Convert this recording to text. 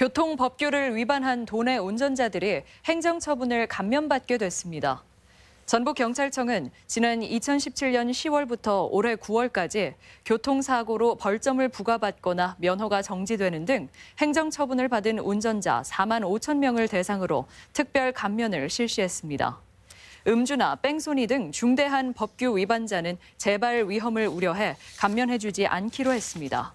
교통법규를 위반한 도내 운전자들이 행정처분을 감면받게 됐습니다. 전북경찰청은 지난 2017년 10월부터 올해 9월까지 교통사고로 벌점을 부과받거나 면허가 정지되는 등 행정처분을 받은 운전자 4만 5천 명을 대상으로 특별 감면을 실시했습니다. 음주나 뺑소니 등 중대한 법규 위반자는 재발 위험을 우려해 감면해주지 않기로 했습니다.